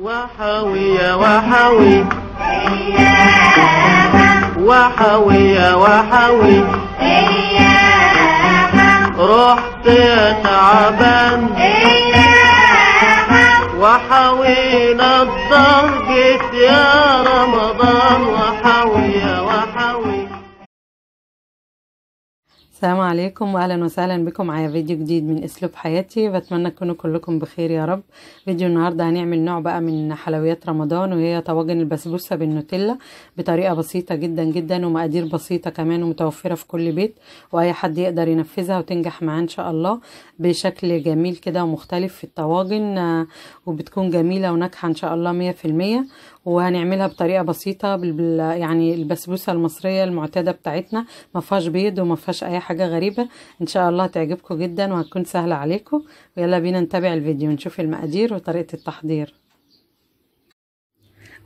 وحوي وحوي وحوي وحوي رحت تعبان وحوينا الضرقة يا رمضان السلام عليكم واهلا وسهلا بكم على فيديو جديد من اسلوب حياتي بتمنى تكونوا كلكم بخير يا رب فيديو النهارده هنعمل نوع بقى من حلويات رمضان وهي طواجن البسبوسه بالنوتيلا بطريقه بسيطه جدا جدا ومقادير بسيطه كمان ومتوفره في كل بيت واي حد يقدر ينفذها وتنجح معاه ان شاء الله بشكل جميل كده ومختلف في الطواجن آه، وبتكون جميله وناجحه ان شاء الله 100% وهنعملها بطريقه بسيطه يعني البسبوسه المصريه المعتاده بتاعتنا ما فيهاش بيض وما فيهاش اي حاجه حاجة غريبة ان شاء الله تعجبكم جدا وهتكون سهلة عليكم ويلا بينا نتابع الفيديو نشوف المقادير وطريقة التحضير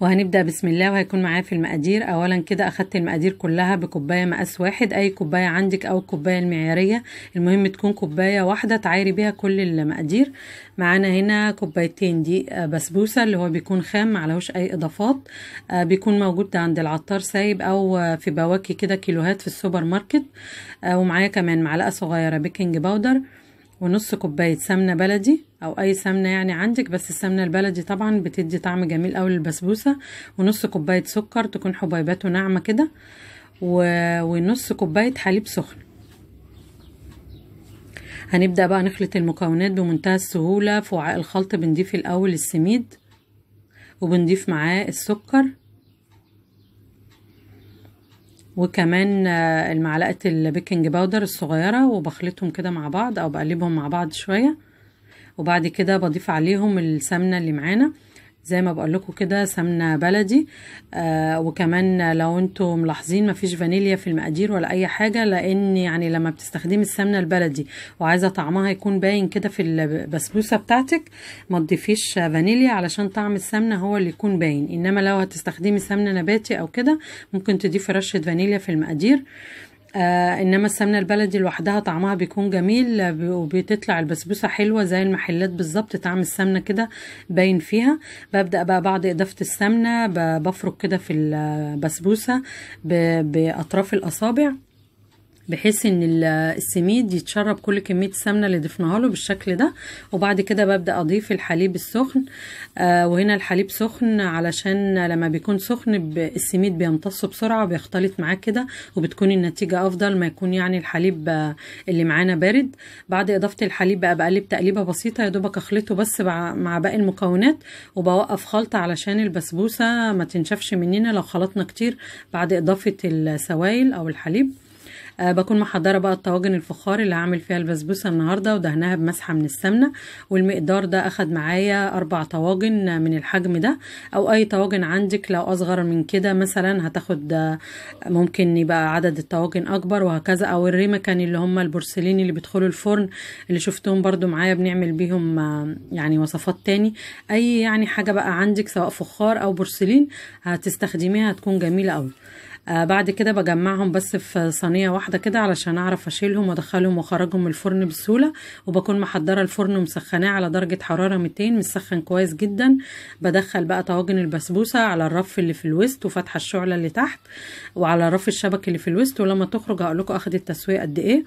وهنبدأ بسم الله وهيكون معايا في المقادير أولا كده أخدت المقادير كلها بكوباية مقاس واحد أي كوباية عندك أو الكوباية المعيارية المهم تكون كوباية واحدة تعايري بيها كل المقادير معانا هنا كوبايتين دي آه، بسبوسة اللي هو بيكون خام معلهوش أي إضافات آه، بيكون موجود عند العطار سايب أو في بواكي كده كيلوهات في السوبر ماركت آه، ومعايا كمان معلقة صغيرة بيكنج باودر ونص كوباية سمنة بلدي أو أي سمنة يعني عندك بس السمنة البلدي طبعا بتدي طعم جميل أوي للبسبوسة ونص كوباية سكر تكون حبيباته ناعمة كده و... ونص كوباية حليب سخن هنبدأ بقى نخلط المكونات بمنتهى السهولة في وعاء الخلط بنضيف الأول السميد وبنضيف معاه السكر وكمان آه، المعلقة البيكنج باودر الصغيرة وبخلطهم كده مع بعض أو بقلبهم مع بعض شوية وبعد كده بضيف عليهم السمنة اللي معانا زي ما بقول لكم كده سمنه بلدي آه وكمان لو انتم ملاحظين مفيش فانيليا في المقادير ولا اي حاجه لان يعني لما بتستخدمي السمنه البلدي وعايزه طعمها يكون باين كده في البسبوسه بتاعتك ما تضيفيش فانيليا علشان طعم السمنه هو اللي يكون باين انما لو هتستخدمي سمنه نباتي او كده ممكن تضيفي رشه فانيليا في المقادير آه انما السمنه البلدي لوحدها طعمها بيكون جميل آه، وبتطلع البسبوسه حلوه زي المحلات بالظبط طعم السمنه كده باين فيها ببدا بقى بعد اضافه السمنه بفرك كده في البسبوسه باطراف الاصابع بحيث ان السميد يتشرب كل كميه السمنه اللي ضفناها له بالشكل ده وبعد كده ببدا اضيف الحليب السخن آه وهنا الحليب سخن علشان لما بيكون سخن السميد بيمتص بسرعه وبيختلط معاه كده وبتكون النتيجه افضل ما يكون يعني الحليب آه، اللي معانا بارد بعد اضافه الحليب بقى بقلب تقليبه بسيطه يا دوبك اخلطه بس مع باقي المكونات وبوقف خلطه علشان البسبوسه ما تنشفش مننا لو خلطنا كتير بعد اضافه السوائل او الحليب أه بكون محضره بقى الطواجن الفخار اللي هعمل فيها البسبوسه النهارده ودهنها بمسحه من السمنه والمقدار ده اخد معايا اربع طواجن من الحجم ده او اي طواجن عندك لو اصغر من كده مثلا هتاخد آه، ممكن يبقى عدد الطواجن اكبر وهكذا او الريمكن اللي هم البورسلين اللي بيدخلوا الفرن اللي شفتهم برده معايا بنعمل بيهم آه، يعني وصفات تاني اي يعني حاجه بقى عندك سواء فخار او بورسلين هتستخدميها هتكون جميله قوي آه بعد كده بجمعهم بس في صينيه واحده كده علشان اعرف اشيلهم وادخلهم واخرجهم من الفرن بسهوله وبكون محضره الفرن ومسخناه على درجه حراره 200 مسخن كويس جدا بدخل بقى طواجن البسبوسه على الرف اللي في الوسط وفتح الشعله اللي تحت وعلى رف الشبك اللي في الوسط ولما تخرج هقول لكم اخدت قد ايه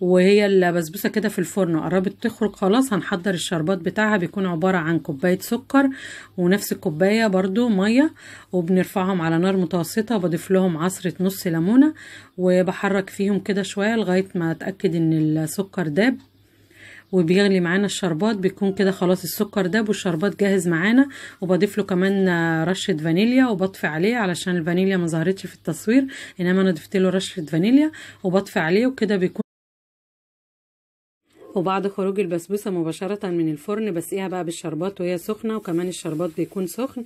وهي البسبوسه كده في الفرن قربت تخرج خلاص هنحضر الشربات بتاعها بيكون عباره عن كوبايه سكر ونفس الكوبايه برضو ميه وبنرفعهم على نار متوسطه وبضيف لهم عصره نص ليمونه وبحرك فيهم كده شويه لغايه ما اتاكد ان السكر داب وبيغلي معانا الشربات بيكون كده خلاص السكر داب والشربات جاهز معانا وبضيف له كمان رشه فانيليا وبطفي عليه علشان الفانيليا ما ظهرتش في التصوير انما انا ضفت له رشه فانيليا وبطفي عليه وكده بيكون وبعد خروج البسبوسه مباشره من الفرن بسقيها بقى بالشربات وهي سخنه وكمان الشربات بيكون سخن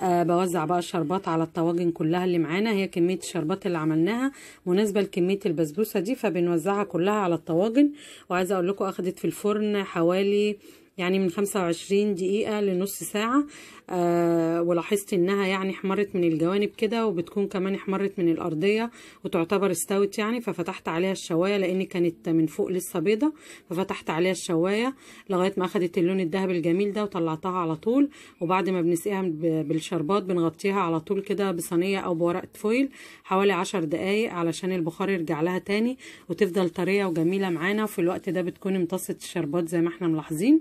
آه بوزع بقى الشربات على الطواجن كلها اللي معانا هي كميه الشربات اللي عملناها مناسبه لكميه البسبوسه دي فبنوزعها كلها على الطواجن وعايزه اقول لكم اخدت في الفرن حوالي يعني من 25 دقيقة لنص ساعة آه ولاحظت انها يعني احمرت من الجوانب كده وبتكون كمان احمرت من الارضية وتعتبر استوت يعني ففتحت عليها الشواية لان كانت من فوق لسه بيضة ففتحت عليها الشواية لغاية ما اخدت اللون الذهبي الجميل ده وطلعتها على طول وبعد ما بنسقيها بالشربات بنغطيها على طول كده بصينية او بورقة فويل حوالي 10 دقايق علشان البخار يرجع لها تاني وتفضل طرية وجميلة معانا وفي الوقت ده بتكون امتصت الشربات زي ما احنا ملاحظين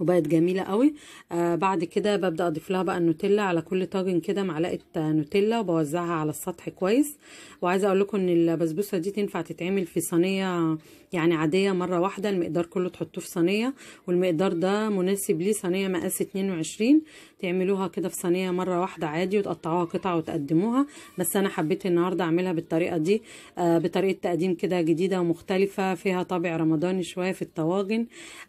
وبقت جميلة قوي آه بعد كده ببدأ اضيف لها بقى النوتيلا على كل طاجن كده معلقة آه، نوتيلا وبوزعها على السطح كويس وعايزة اقول لكم ان البسبوسة دي تنفع تتعمل في صينية يعني عادية مرة واحدة المقدار كله تحطوه في صينية والمقدار ده مناسب ليه صينية مقاس 22 تعملوها كده في صينية مرة واحدة عادي وتقطعوها قطع وتقدموها بس انا حبيت النهاردة اعملها بالطريقة دي آه بطريقة تقديم كده جديدة ومختلفة فيها طابع رمضاني شوية في الطواجن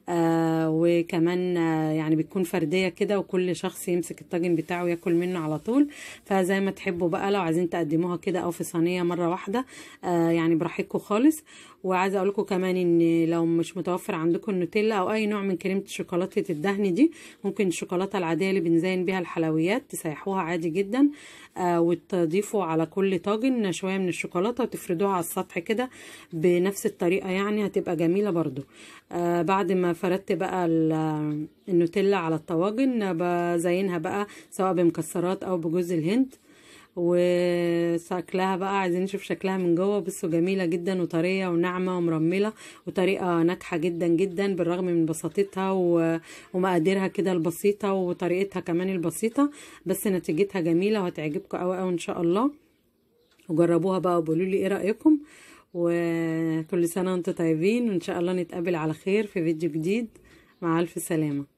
آه وكمان كمان آه، يعني بتكون فرديه كده وكل شخص يمسك الطاجن بتاعه وياكل منه على طول فزي ما تحبوا بقى لو عايزين تقدموها كده او في صينيه مره واحده آه، يعني براحتكم خالص وعايزه اقول لكم كمان ان لو مش متوفر عندكم النوتيلا او اي نوع من كريمه شوكولاته الدهن دي ممكن الشوكولاته العاديه اللي بنزين بيها الحلويات تسيحوها عادي جدا آه، وتضيفوا على كل طاجن شويه من الشوكولاته وتفردوها على السطح كده بنفس الطريقه يعني هتبقى جميله برده بعد ما فردت بقى النوتيلا على الطواجن بزينها بقى سواء بمكسرات او بجوز الهند وشكلها بقى عايزين نشوف شكلها من جوه بصوا جميله جدا وطريه وناعمه ومرمله وطريقه ناجحه جدا جدا بالرغم من بساطتها ومقاديرها كده البسيطه وطريقتها كمان البسيطه بس نتيجتها جميله وهتعجبكم قوي قوي ان شاء الله وجربوها بقى وقولوا لي ايه رايكم وكل سنه وانتم طيبين وان شاء الله نتقابل على خير في فيديو جديد مع ألف سلامة